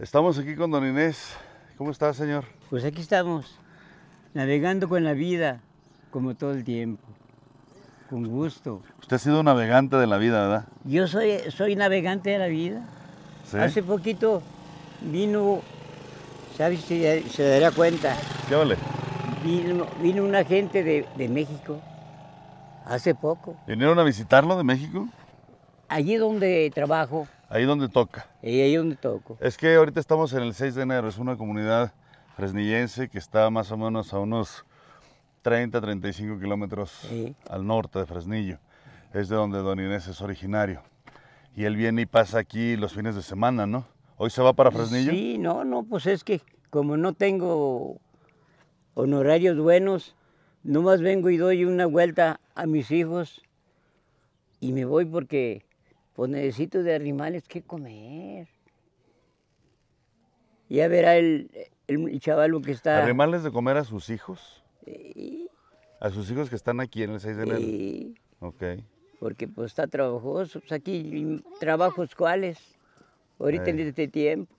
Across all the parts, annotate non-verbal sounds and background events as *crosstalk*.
Estamos aquí con don Inés. ¿Cómo está, señor? Pues aquí estamos, navegando con la vida, como todo el tiempo, con gusto. Usted ha sido navegante de la vida, ¿verdad? Yo soy, soy navegante de la vida. Hace poquito vino, ¿sabes si se dará cuenta? ¿Qué vale? Vino, vino una de, de México, hace poco. ¿Vinieron a visitarlo de México? Allí donde trabajo, Ahí donde toca. Y ahí donde toco. Es que ahorita estamos en el 6 de enero, es una comunidad fresnillense que está más o menos a unos 30, 35 kilómetros al norte de Fresnillo. Es de donde Don Inés es originario. Y él viene y pasa aquí los fines de semana, ¿no? ¿Hoy se va para Fresnillo? Sí, no, no, pues es que como no tengo honorarios buenos, nomás vengo y doy una vuelta a mis hijos y me voy porque pues necesito de animales que comer. Ya verá el, el, el chaval que está... ¿Animales de comer a sus hijos? Sí. ¿A sus hijos que están aquí en el 6 de enero? Sí. Ok. Porque pues está trabajoso. Pues, aquí mm, trabajos cuáles. Ahorita en este tiempo.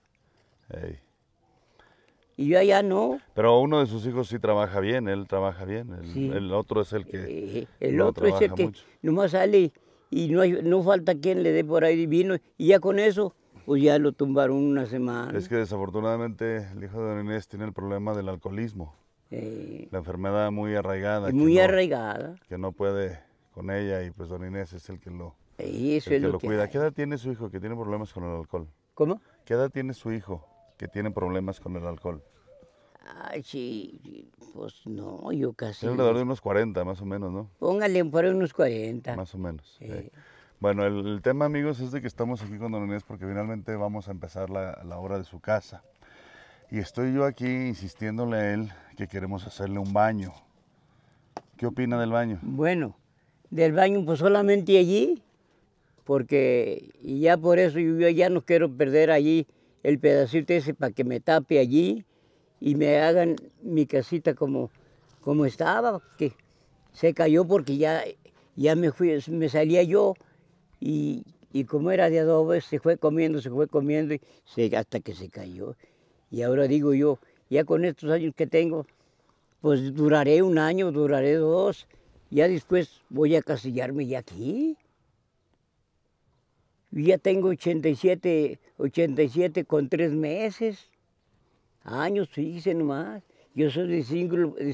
Y yo allá no. Pero uno de sus hijos sí trabaja bien, él trabaja bien. El, otro es el que. el otro es el que no eh, nomás sale y no, no falta quien le dé por ahí vino y ya con eso pues ya lo tumbaron una semana. Es que desafortunadamente el hijo de Don Inés tiene el problema del alcoholismo. Eh. la enfermedad muy arraigada. Muy arraigada. Que no puede con ella y pues Don Inés es el que lo, el que lo, cuida. ¿Qué edad tiene su hijo que tiene problemas con el alcohol? ¿Cómo? ¿Qué edad tiene su hijo que tiene problemas con el alcohol? Ay, sí, pues no, yo casi. Es alrededor de unos 40, más o menos, ¿no? Póngale por unos 40. Más o menos. Bueno, el, tema, amigos, es de que estamos aquí con Don Inés porque finalmente vamos a empezar la, la obra de su casa. Y estoy yo aquí insistiéndole a él que queremos hacerle un baño. ¿Qué opina del baño? Bueno, del baño, pues solamente allí, porque ya por eso yo ya no quiero perder allí el pedacito ese para que me tape allí y me hagan mi casita como, como estaba, que se cayó porque ya, ya me, fui, me salía yo y, como era de adobe se fue comiendo, se fue comiendo y hasta que se cayó. Y ahora digo yo, ya con estos años que tengo, pues duraré un año, duraré dos, ya después voy a casillarme ya aquí. Ya tengo 87, 87 con tres meses. Años, fíjese nomás. Yo soy del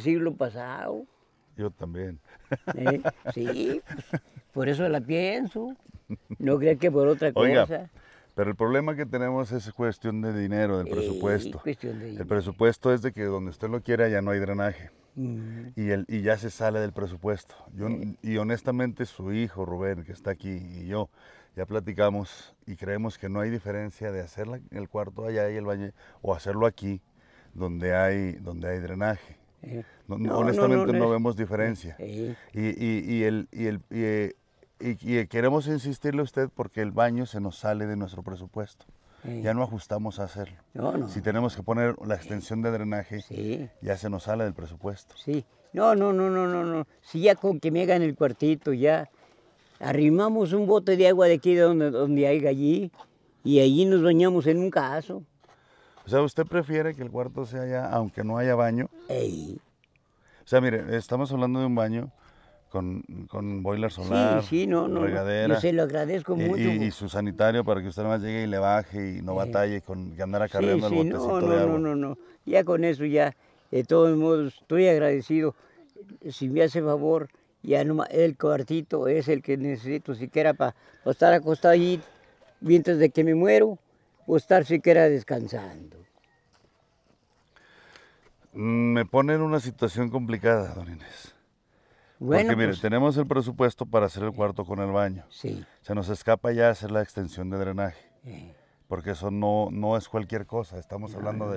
siglo, pasado. Yo también. ¿Eh? Sí, pues, por eso la pienso. No creo que por otra cosa. pero el problema que tenemos es cuestión de dinero, del presupuesto. Cuestión de dinero. El presupuesto es de que donde usted lo quiera ya no hay drenaje. y, el, y ya se sale del presupuesto. Yo, Y honestamente su hijo, Rubén, que está aquí, y yo, ya platicamos y creemos que no hay diferencia de en el cuarto allá y el baño o hacerlo aquí donde hay, donde hay drenaje. no, honestamente no, vemos diferencia. Y, el, y, el, y, queremos insistirle a usted porque el baño se nos sale de nuestro presupuesto. Ya no ajustamos a hacerlo. Si tenemos que poner la extensión de drenaje, ya se nos sale del presupuesto. Sí. No, no, no, no, no, no. Si ya con que me hagan el cuartito, ya arrimamos un bote de agua de aquí donde, donde hay allí y allí nos bañamos en un caso. O sea, ¿usted prefiere que el cuarto sea allá, aunque no haya baño? O sea, mire, estamos hablando de un baño con, con boiler solar, sí, sí, no, no, yo se lo agradezco mucho. Y, su sanitario para que usted más llegue y le baje y no eh. batalle con que a acarreando el botecito de agua. No, no, no, ya con eso ya, de todos modos, estoy agradecido. Si me hace favor ya no, el cuartito es el que necesito siquiera para estar acostado allí mientras de que me muero o pues estar siquiera descansando. Mm, me pone en una situación complicada, don Inés. Porque mire, pues tenemos el presupuesto para hacer el cuarto con el baño. Sí. Se nos escapa ya hacer la extensión de drenaje. Porque eso no, no es cualquier cosa. Estamos hablando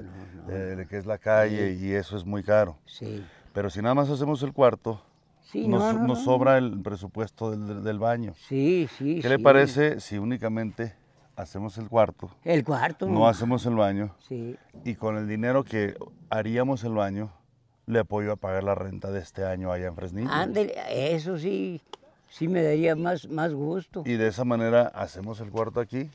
de, de, que es la calle y eso es muy caro. Sí. Pero si nada más hacemos el cuarto, nos, sobra el presupuesto del, baño. Sí, sí. ¿Qué le parece si únicamente hacemos el cuarto? El cuarto. No hacemos el baño. Sí. Y con el dinero que haríamos el baño, le apoyo a pagar la renta de este año allá en Fresnillo. eso sí, sí me daría más, más gusto. Y de esa manera hacemos el cuarto aquí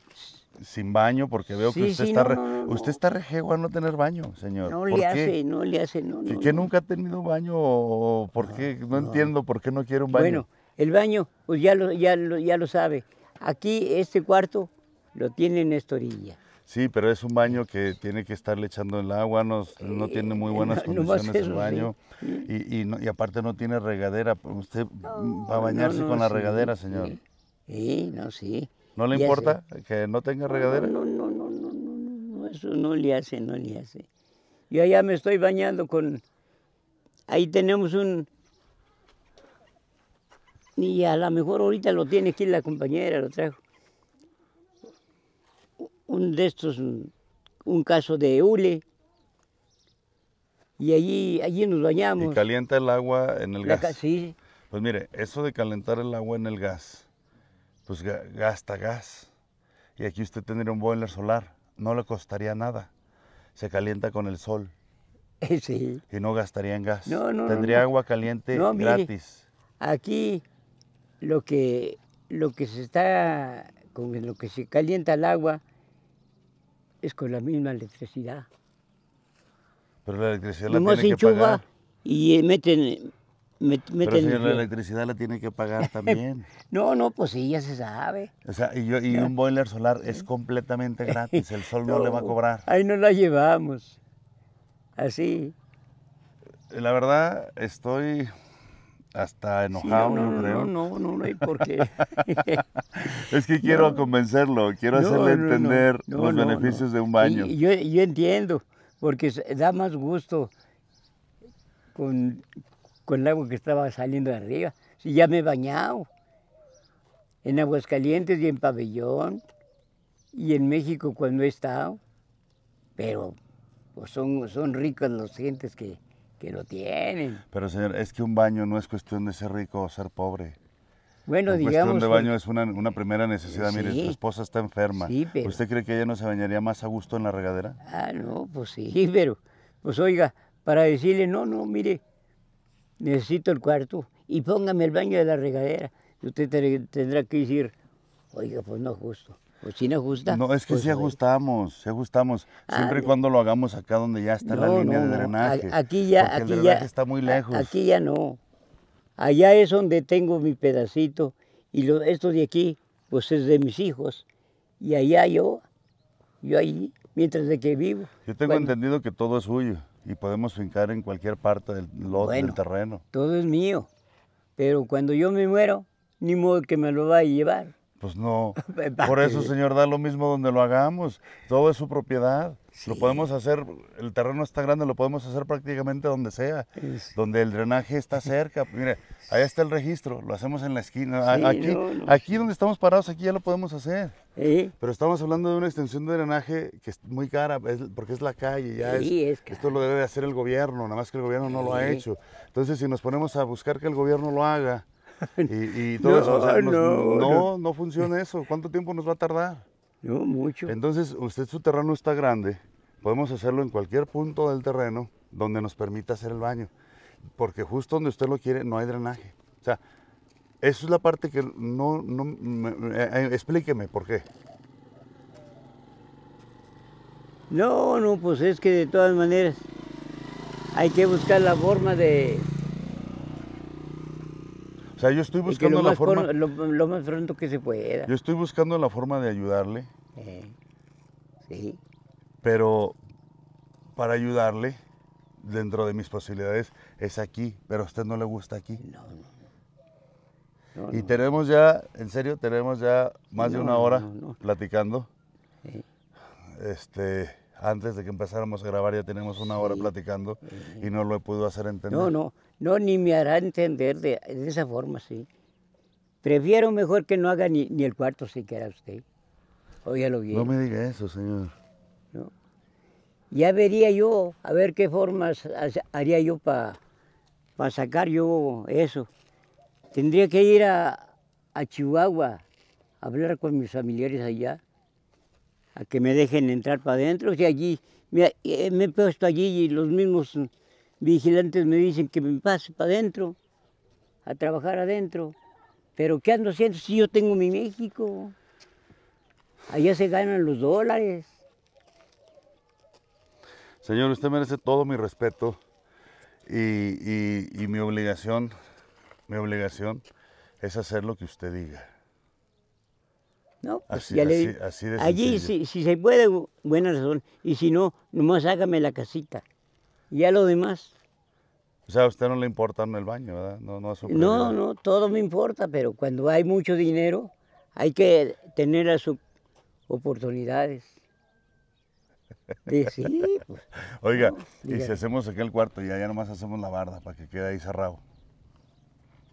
sin baño porque veo que usted está usted está rejego a no tener baño, señor. No le hace, no le hace, no. ¿Que, nunca ha tenido baño o por qué? No, entiendo por qué no quiere un baño. Bueno, el baño, pues ya lo, ya lo, ya lo sabe. Aquí este cuarto lo tiene en esta orilla. Sí, pero es un baño que tiene que estarle echando el agua, no, no eh, tiene muy eh, buenas *laughs* condiciones el baño y, y, aparte no tiene regadera. Usted va a bañarse con la regadera, señor. Sí, no, sí. ¿No le importa que no tenga regadera? No, no, no, no, no, eso no le hace, no le hace. Yo allá me estoy bañando con... Ahí tenemos un... Y a lo mejor ahorita lo tiene aquí la compañera, lo trajo. Un de estos, un caso de hule. Y allí, allí nos bañamos. ¿Y calienta el agua en el gas? Sí. Pues mire, eso de calentar el agua en el gas pues gasta gas. Y aquí usted tendría un boiler solar, no le costaría nada. Se calienta con el sol. *laughs* Sí. Y no gastaría en gas. No, no, tendría agua caliente gratis. Aquí lo que, lo que se está, con lo que se calienta el agua es con la misma electricidad. Pero la electricidad la y meten pero la electricidad la tiene que pagar *laughs* también. no, no, pues sí, ya se sabe. O sea, y, yo, y un boiler solar es completamente *laughs* gratis, el sol no, le va a cobrar. Ahí no la llevamos, así. La verdad, estoy hasta enojado, no, no, creo. No, no, no, hay *laughs* por qué. es que quiero convencerlo, quiero hacerle entender los beneficios de un baño. yo, yo entiendo, porque da más gusto con con el agua que estaba saliendo de arriba. Si ya me he bañado en Aguascalientes y en Pabellón y en México cuando he estado. Pero pues son, son ricos los gentes que, que lo tienen. Pero señor, es que un baño no es cuestión de ser rico o ser pobre. Bueno, digamos. Cuestión de baño pues, es una, primera necesidad. Mire, su esposa está enferma. ¿Usted cree que ella no se bañaría más a gusto en la regadera? Ah, no, pues sí, *laughs* pero, pues oiga, para decirle, no, no, mire, necesito el cuarto y póngame el baño de la regadera. Usted tendrá que decir, oiga, pues no justo. Pues si no ajusta. No, es que si pues ajustamos, si ajustamos. Siempre y ah, cuando lo hagamos acá donde ya está la línea de drenaje. Aquí ya, aquí el ya. está muy lejos. Aquí ya no. Allá es donde tengo mi pedacito y lo, esto de aquí, pues es de mis hijos. Y allá yo, yo ahí, mientras de que vivo. Yo tengo entendido que todo es suyo y podemos fincar en cualquier parte del lote, del terreno. Todo es mío, pero cuando yo me muero, ni modo que me lo vaya a llevar. Pues no. *laughs* Por eso, señor, da lo mismo donde lo hagamos. Todo es su propiedad. Lo podemos hacer, el terreno está grande, lo podemos hacer prácticamente donde sea, donde el drenaje está *laughs* cerca. Mire, ahí está el registro, lo hacemos en la esquina. aquí, aquí donde estamos parados, aquí ya lo podemos hacer. Pero estamos hablando de una extensión de drenaje que es muy cara, porque es la calle, es, esto lo debe hacer el gobierno, nada más que el gobierno no lo ha hecho. Entonces, si nos ponemos a buscar que el gobierno lo haga, *laughs* y, todo eso, no, no, no funciona eso. ¿Cuánto tiempo nos va a tardar? No, mucho. Entonces, usted su terreno está grande, podemos hacerlo en cualquier punto del terreno donde nos permita hacer el baño, porque justo donde usted lo quiere no hay drenaje. O sea, eso es la parte que no, eh, eh, explíqueme por qué. No, no, pues es que de todas maneras hay que buscar la forma de... O sea, yo estoy buscando la forma... lo más pronto que se pueda. Yo estoy buscando la forma de ayudarle eh, sí. Pero para ayudarle, dentro de mis posibilidades, es aquí, pero a usted no le gusta aquí. No, no. y tenemos ya, en serio, tenemos ya más de una hora platicando. Sí. Este, antes de que empezáramos a grabar ya tenemos una hora platicando y no lo he podido hacer entender. No, no, no, ni me hará entender de, esa forma, sí. Prefiero mejor que no haga ni, ni el cuarto siquiera usted. No me diga eso, señor. Ya vería yo a ver qué formas haría yo para sacar yo eso. Tendría que ir a, Chihuahua a hablar con mis familiares allá, a que me dejen entrar para adentro. Si allí, eh, me he puesto allí y los mismos vigilantes me dicen que me pase para adentro, a trabajar adentro. Pero ¿qué ando haciendo si yo tengo mi México? Allí se ganan los dólares. Señor, usted merece todo mi respeto y, mi obligación, mi obligación es hacer lo que usted diga. No, pues así, ya allí si, se puede, buena razón. Y si no, nomás hágame la casita. Y ya lo demás. O sea, a usted no le importa el baño, ¿verdad? No, no, no, no, todo me importa, pero cuando hay mucho dinero hay que tener a su oportunidades. sí, pues, Oiga, y si hacemos aquí el cuarto y allá nomás hacemos la barda para que quede ahí cerrado.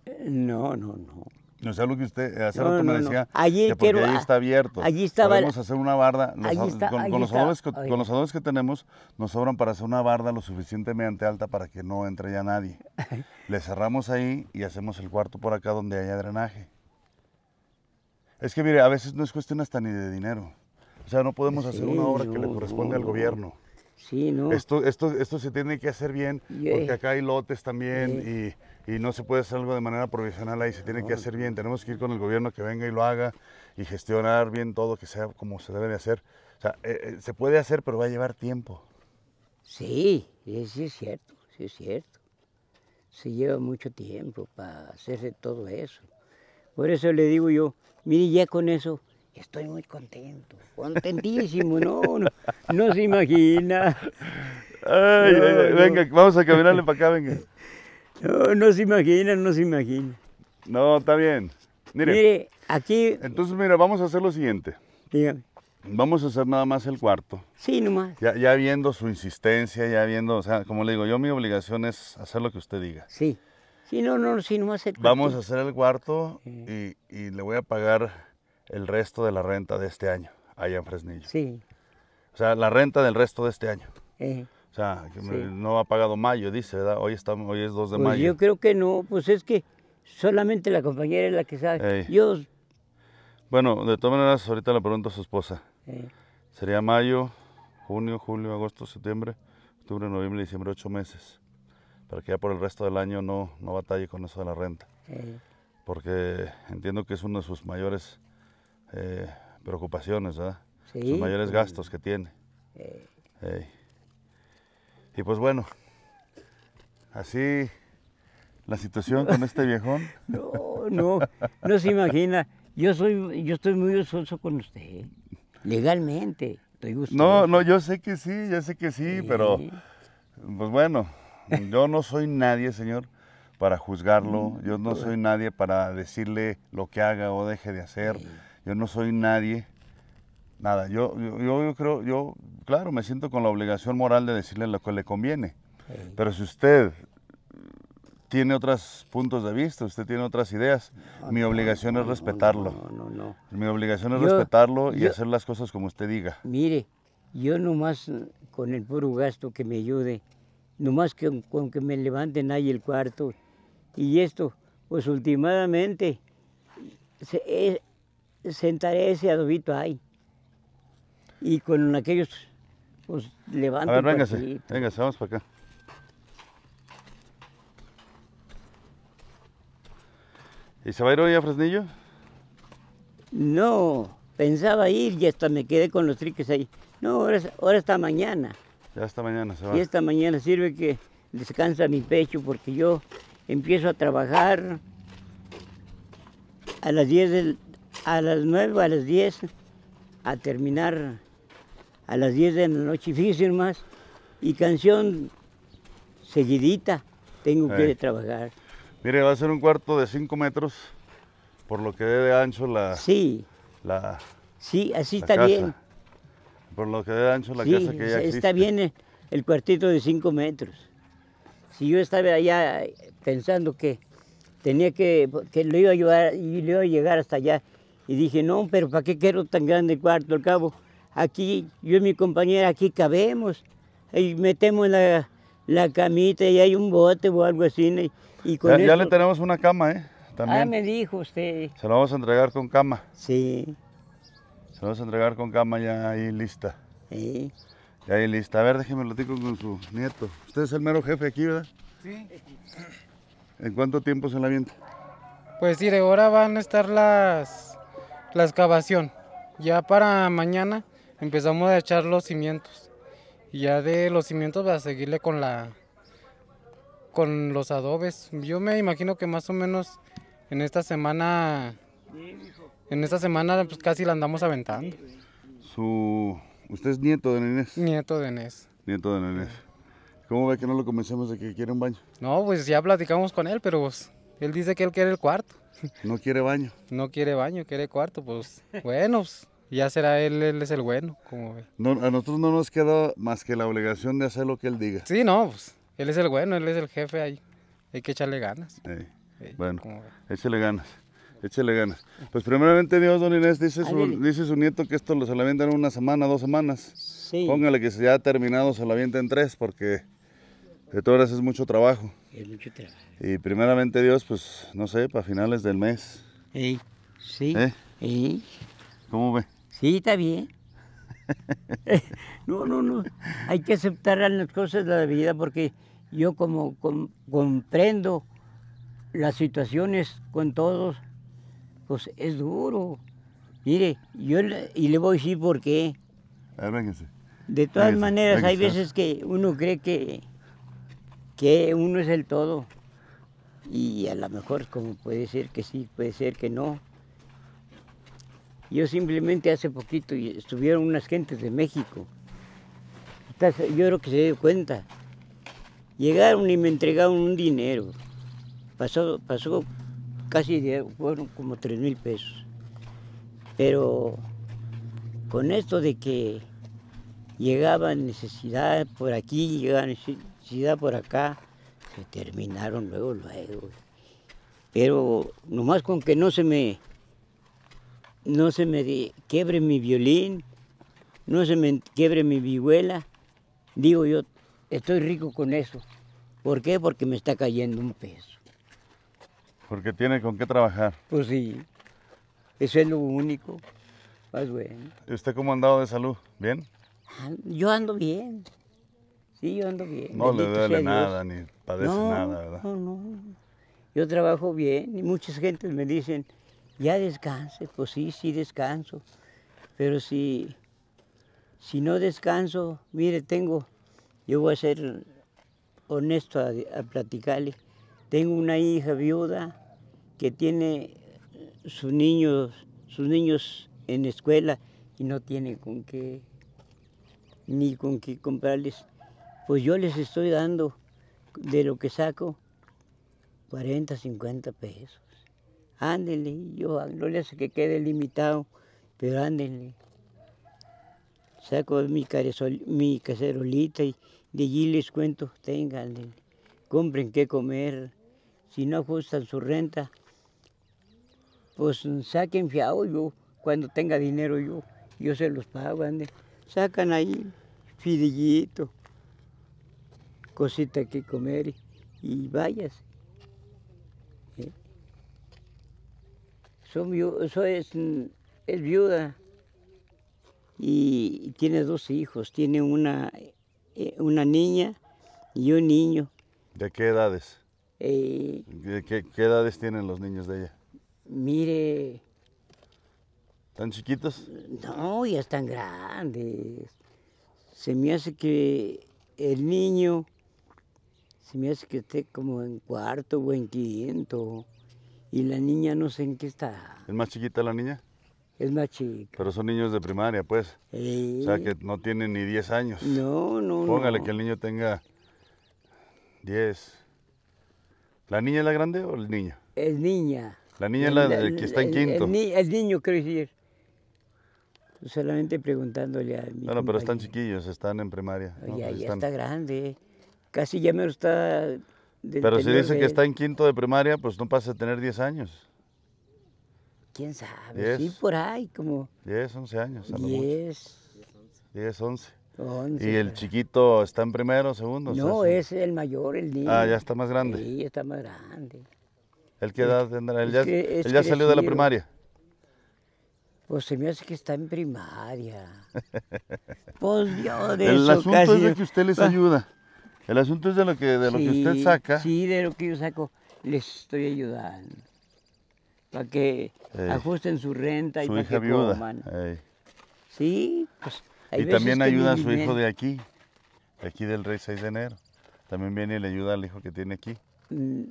Eh, no, no, no. No sea lo que usted eh, me decía. Allí, está abierto. Allí Podemos hacer una barda. con, los con, los adobes, que tenemos, nos sobran para hacer una barda lo suficientemente alta para que no entre ya nadie. *laughs* Le cerramos ahí y hacemos el cuarto por acá donde haya drenaje. Es que mire, a veces no es cuestión hasta ni de dinero. O sea, no podemos hacer una obra que le corresponde al gobierno. Sí, ¿no? Esto, esto, esto se tiene que hacer bien, porque acá hay lotes también y, no se puede hacer algo de manera provisional ahí, se tiene que hacer bien. Tenemos que ir con el gobierno que venga y lo haga y gestionar bien todo, que sea como se debe de hacer. O sea, eh, eh, se puede hacer, pero va a llevar tiempo. Sí, sí es cierto, sí es cierto. Se lleva mucho tiempo para hacerse todo eso. Por eso le digo yo, Mire, ya con eso estoy muy contento, contentísimo, no, no, se imagina. venga, vamos a caminarle para acá, venga. No, no se imagina, no se imagina. No, está bien. Mire, aquí... Entonces, mira, vamos a hacer lo siguiente. Dígame. Vamos a hacer nada más el cuarto. Sí, nomás. Ya, ya viendo su insistencia, ya viendo, o sea, como le digo, yo mi obligación es hacer lo que usted diga. Sí. Sí, no, no, si no hace Vamos a hacer el cuarto y, le voy a pagar el resto de la renta de este año, allá en Fresnillo. Sí. O sea, la renta del resto de este año. Eh. O sea, no ha pagado mayo, dice, ¿verdad? Hoy, es 2 de pues mayo. Yo creo que no, pues es que solamente la compañera es la que sabe. Bueno, de todas maneras, ahorita le pregunto a su esposa. Eh. Sería mayo, junio, julio, agosto, septiembre, octubre, noviembre, diciembre, ocho meses para que ya por el resto del año no, no batalle con eso de la renta. Porque entiendo que es una de sus mayores eh, preocupaciones, ¿verdad? Sus mayores pues. gastos que tiene. Eh. Y pues bueno, así la situación con este viejón. *laughs* No, no, no se imagina. Yo soy, yo estoy muy orgulloso con usted. Legalmente, estoy No, no, yo sé que sí, yo sé que sí. pero pues bueno, yo no soy nadie, señor, para juzgarlo. Mm, yo no soy nadie para decirle lo que haga o deje de hacer. Yo no soy nadie. Nada, yo, creo, yo, claro, me siento con la obligación moral de decirle lo que le conviene. Pero si usted tiene otros puntos de vista, usted tiene otras ideas. Ah, mi obligación es respetarlo. No, no, no, Mi obligación es respetarlo y hacer las cosas como usted diga. Mire, yo nomás con el puro gasto que me ayude, nomás que con que me levanten ahí el cuarto. Y esto, pues últimamente, sentaré eh, ese adobito ahí. Y con aquellos, pues levanto. A ver, véngase, vamos para acá. ¿Y se va a ir hoy a Fresnillo? No, pensaba ir y hasta me quedé con los triques ahí. No, ahora está mañana. Ya esta mañana se va. Y esta mañana sirve que descansa mi pecho porque yo empiezo a trabajar a las 10 a las 9, a las 10, a terminar a las 10 de la noche. difícil más, y canción seguidita tengo que trabajar. Mire, va a ser un cuarto de 5 metros, por lo que dé de ancho la... Sí. La, sí, así está bien. Por lo que de ancho la casa que ya Está bien eh, el cuartito de 5 metros. Si yo estaba allá eh, pensando que tenía que, que lo iba a llevar y le iba a llegar hasta allá, y dije, no, pero ¿para qué quiero tan grande cuarto? Al cabo, aquí, yo y mi compañera, aquí cabemos. Y metemos la, camita y hay un bote o algo así. Y, ya, le tenemos una cama, ¿eh? Ah, También. Ah, me dijo usted. Se la vamos a entregar con cama. Sí. Se lo vas a entregar con cama ya ahí lista. Sí. Ya ahí lista. A ver, déjeme tico con su nieto. Usted es el mero jefe aquí, ¿verdad? Sí. ¿En cuánto tiempo se la avienta? Pues sí, de ahora van a estar las, la excavación. Ya para mañana empezamos a echar los cimientos. Y ya de los cimientos va a seguirle con la con los adobes. Yo me imagino que más o menos en esta semana sí, en esta semana pues casi la andamos aventando. Su... ¿Usted es nieto de Nenés? Nieto de Nenés. Nieto de Nenés. ¿Cómo ve que no lo convencemos de que quiere un baño? No, pues ya platicamos con él, pero pues, él dice que él quiere el cuarto. *laughs* No quiere baño. No quiere baño, quiere cuarto, pues bueno, pues, ya será él, él es el bueno, como ve. a nosotros no nos queda más que la obligación de hacer lo que él diga. Sí, no, pues él es el bueno, él es el jefe ahí. Hay que echarle ganas. bueno, échale ganas. Échale ganas. Pues primeramente Dios, don Inés, dice su, dice su nieto que esto se la en una semana, dos semanas. Sí. Póngale que se ha terminado, se la avienta en tres, porque de todas es mucho trabajo. Es mucho trabajo. Y primeramente Dios, pues, no sé, para finales del mes. Ey. Sí. ¿Eh? ¿Cómo ve? Sí, está bien. *laughs* no, no, no. Hay que aceptar las cosas de la vida porque yo como comprendo las situaciones con todos, pues es duro. Mire, yo le, y le voy a decir por qué. de todas maneras, hay veces ah. que uno cree que, que uno es el todo. Y a lo mejor, como puede ser que sí, puede ser que no. Yo simplemente hace poquito estuvieron unas gentes de México. Yo creo que se dio cuenta. Llegaron y me entregaron un dinero. Pasó, pasó casi fueron como tres mil pesos. Pero con esto de que llegaba necesidad por aquí, llegaba necesidad por acá, se terminaron luego, luego. Pero nomás con que no se me, no se me quiebre mi violín, no se me quiebre mi vihuela, digo yo, estoy rico con eso. ¿Por qué? Porque me está cayendo un peso. Porque tiene con qué trabajar. Pues sí, eso es lo único. Más bueno. ¿Y usted cómo ha andado de salud? ¿Bien? Ah, yo ando bien. Sí, yo ando bien. No le duele nada, ni padece nada, ¿verdad? No, no. Yo trabajo bien y muchas gentes me dicen, ya descanse. Pues sí, sí descanso. Pero si, si no descanso, mire, tengo, yo voy a ser honesto a platicarle. Tengo una hija viuda que tiene sus niños, sus niños en escuela y no tiene con qué ni con qué comprarles. Pues yo les estoy dando de lo que saco 40, 50 pesos. Ándele, yo no les hace que quede limitado, pero ándele. Saco mi, mi cacerolita y de allí les cuento, tengan, compren qué comer si no ajustan su renta, pues mm, saquen fiado yo, cuando tenga dinero yo, yo se los pago, ande. Sacan ahí fidillito, cosita que comer y, vayas. váyase. ¿Eh? es, mm, es, viuda y, tiene dos hijos, tiene una, eh, una niña y un niño. ¿De qué edades? Eh, ¿Qué, edades tienen los niños de ella? Mire. ¿Tan chiquitos? No, ya están grandes. Se me hace que el niño, se me hace que esté como en cuarto o en quinto. Y la niña no sé en qué está. ¿Es más chiquita la niña? Es más chica. Pero son niños de primaria, pues. o sea, que no tienen ni 10 años. No, no. Póngale que el niño tenga 10. ¿La niña es la grande o el niño? Es niña. La niña es la, que está en quinto. El, niño, quiero decir. Solamente preguntándole a mi. Bueno, pero están chiquillos, están en primaria. Pues ya, está grande. Casi ya me lo está. Pero si dice que está en quinto de primaria, pues no pasa a tener 10 años. ¿Quién sabe? Sí, por ahí, como. 10, 11 años. 10. 10, 11. ¿Y el chiquito está en primero, segundo? No, es el mayor, el niño. Ah, ya está más grande. Sí, está más grande. ¿El qué edad tendrá? ¿Él ya, salió de la primaria? Pues se me hace que está en primaria. *laughs* pues Dios, de El asunto es de que usted les ah. ayuda. El asunto es de lo que, lo que usted saca. Sí, de lo que yo saco, les estoy ayudando. Para que ajusten su renta y su para que Sí, pues y también ayuda a su hijo de aquí, de aquí del Rey 6 de enero. También viene y le ayuda al hijo que tiene aquí. Mm,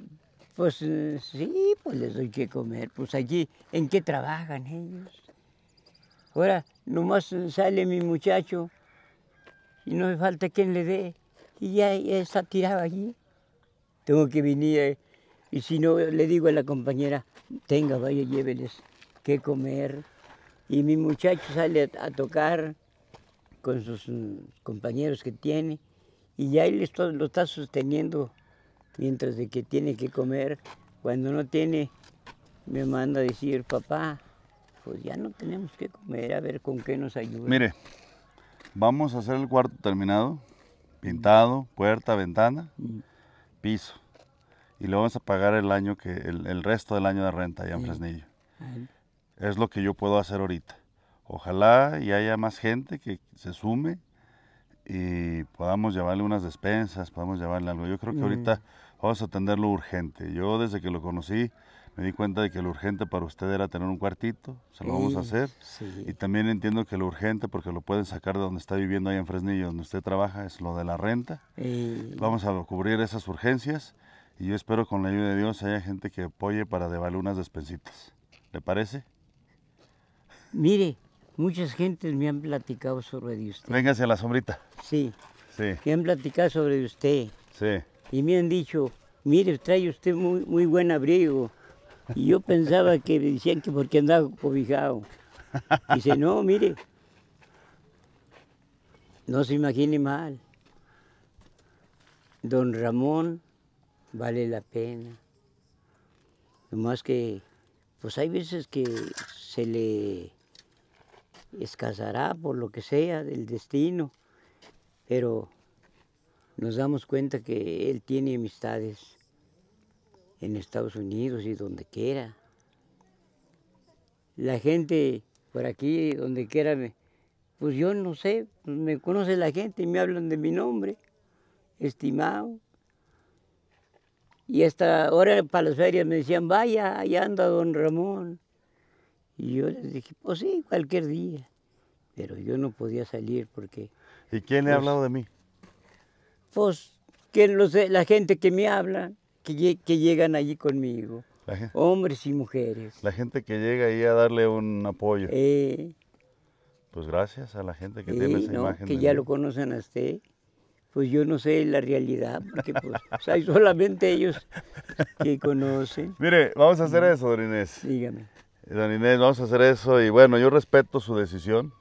pues eh, sí, pues les doy que comer. Pues allí, ¿en qué trabajan ellos? Ahora, nomás sale mi muchacho y no me falta quien le dé. Y ya, está tirado allí. Tengo que venir. Eh, y si no, le digo a la compañera, tenga, vaya, lléveles que comer. Y mi muchacho sale a tocar con sus mm, compañeros que tiene y ya él lo está sosteniendo mientras de que tiene que comer. Cuando no tiene, me manda a decir, papá, pues ya no tenemos que comer, a ver con qué nos ayuda. Mire, vamos a hacer el cuarto terminado, pintado, puerta, ventana, mm. piso. Y le vamos a pagar el año que, el, resto del año de renta allá en Fresnillo. Es lo que yo puedo hacer ahorita. Ojalá y haya más gente que se sume y podamos llevarle unas despensas, podamos llevarle algo. Yo creo que mm. ahorita vamos a atender lo urgente. Yo desde que lo conocí me di cuenta de que lo urgente para usted era tener un cuartito, se lo vamos a hacer. Y también entiendo que lo urgente, porque lo pueden sacar de donde está viviendo ahí en Fresnillo, donde usted trabaja, es lo de la renta. Eh. Vamos a cubrir esas urgencias y yo espero con la ayuda de Dios haya gente que apoye para llevarle unas despensitas. ¿Le parece? Mire, Muchas gentes me han platicado sobre usted. Véngase a la sombrita. Sí. Sí. Me han platicado sobre usted. Sí. Y me han dicho, mire, trae usted muy, muy buen abrigo. Y yo pensaba *laughs* que me decían que porque andaba cobijado. dice, no, mire, no se imagine mal. Don Ramón vale la pena. Más que, pues hay veces que se le escasará por lo que sea del destino, pero nos damos cuenta que él tiene amistades en Estados Unidos y donde quiera. La gente por aquí, donde quiera, pues yo no sé, me conoce la gente y me hablan de mi nombre, estimado. Y hasta ahora para las ferias me decían, vaya, allá anda don Ramón. Y yo les dije, pues sí, cualquier día. Pero yo no podía salir porque... ¿Y quién le ha pues, hablado de mí? Pues que los, la gente que me habla, que, que llegan allí conmigo. hombres y mujeres. La gente que llega ahí a darle un apoyo. Eh, pues gracias a la gente que tiene esa imagen. Que ya lo conocen a usted. Pues yo no sé la realidad, porque pues, hay solamente ellos que conocen. *laughs* Mire, vamos a hacer eso, Inés. Dígame. Don Inés, vamos a hacer eso y bueno, yo respeto su decisión.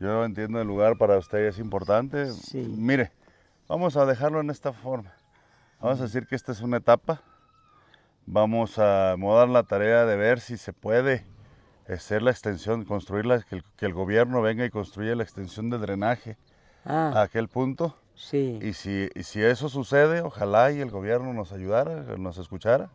Yo entiendo el lugar para usted es importante. Mire, vamos a dejarlo en esta forma. Vamos a decir que esta es una etapa. Vamos a dar la tarea de ver si se puede hacer la extensión, construirla, que el, gobierno venga y construya la extensión de drenaje ah. a aquel punto. Sí. Y si, y si eso sucede, ojalá y el gobierno nos ayudara, nos escuchara.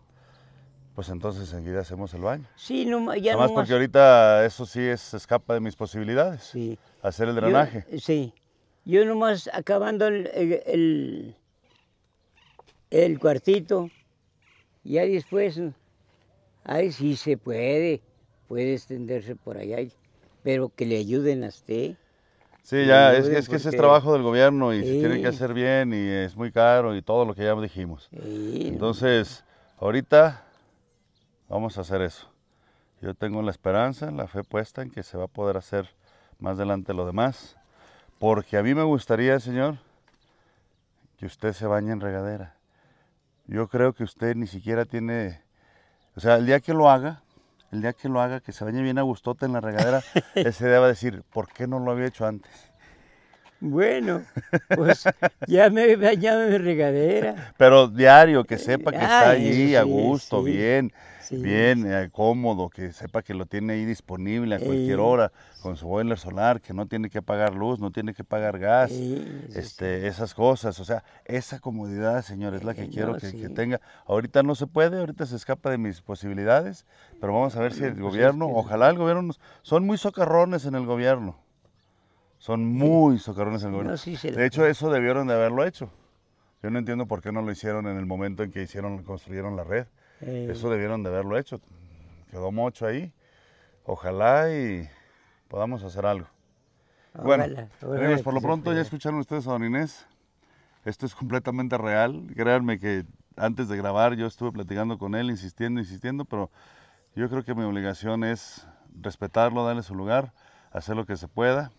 Pues entonces enseguida hacemos el baño. Sí, no, ya Además porque ahorita eso sí es, escapa de mis posibilidades. Sí. Hacer el drenaje. sí. Yo nomás acabando el, el, cuartito, ya después, ahí sí se puede, puede extenderse por allá, pero que le ayuden a usted. Sí, ya, es, que ese es trabajo del gobierno y se tiene que hacer bien y es muy caro y todo lo que ya dijimos. Entonces, ahorita Vamos a hacer eso. Yo tengo la esperanza, la fe puesta en que se va a poder hacer más adelante lo demás. Porque a mí me gustaría, Señor, que usted se bañe en regadera. Yo creo que usted ni siquiera tiene, o sea, el día que lo haga, el día que lo haga, que se bañe bien a gustote en la regadera, *laughs* ese día va a decir, ¿por qué no lo había hecho antes? Bueno, *laughs* pues ya me he regadera. Pero diario, que eh, sepa que está allí a gusto, bien, bien eh, cómodo, que sepa que lo tiene ahí disponible a cualquier hora, con su boiler solar, que no tiene que pagar luz, no tiene que pagar gas, este, esas cosas. O sea, esa comodidad, señor, es la que eh, quiero que, tenga. Ahorita no se puede, ahorita se escapa de mis posibilidades, pero vamos a ver si el pues gobierno, ojalá el gobierno, son muy socarrones en el gobierno. Son muy socarrones en el gobierno. de hecho, eso debieron de haberlo hecho. Yo no entiendo por qué no lo hicieron en el momento en que hicieron, construyeron la red. Eh. eso debieron de haberlo hecho. Quedó mucho ahí. Ojalá y podamos hacer algo. Ah, bueno, por lo pronto ya escucharon ustedes a Don Inés. Esto es completamente real. Créanme que antes de grabar yo estuve platicando con él, insistiendo, insistiendo, pero yo creo que mi obligación es respetarlo, darle su lugar, hacer lo que se pueda.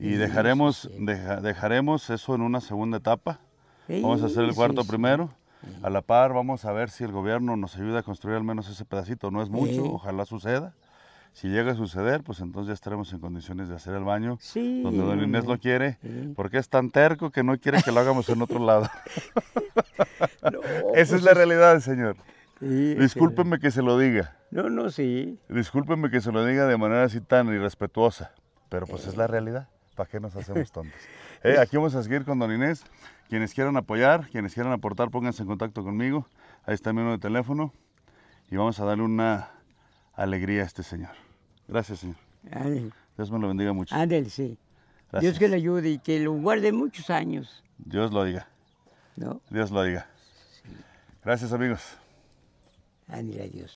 Y dejaremos, dejaremos eso en una segunda etapa. Vamos a hacer el cuarto primero. A la par, vamos a ver si el gobierno nos ayuda a construir al menos ese pedacito. No es mucho, ojalá suceda. Si llega a suceder, pues entonces ya estaremos en condiciones de hacer el baño donde don Inés lo quiere, porque es tan terco que no quiere que lo hagamos en otro lado. *laughs* *laughs* Esa es la pues realidad, señor. Discúlpeme que se lo diga. No, no, sí. Discúlpeme que se lo diga de manera así tan irrespetuosa, pero pues es la realidad. ¿para qué nos hacemos *laughs* tontos? Eh, aquí vamos a seguir con Don Inés. Quienes quieran apoyar, quienes quieran aportar, pónganse en contacto conmigo. Ahí está mi número de teléfono. Y vamos a darle una alegría a este señor. Gracias, señor. Dios me lo bendiga mucho. sí. Dios que lo ayude y que lo guarde muchos años. Dios lo diga. ¿No? Dios lo diga. Gracias, amigos. Ándale, adiós.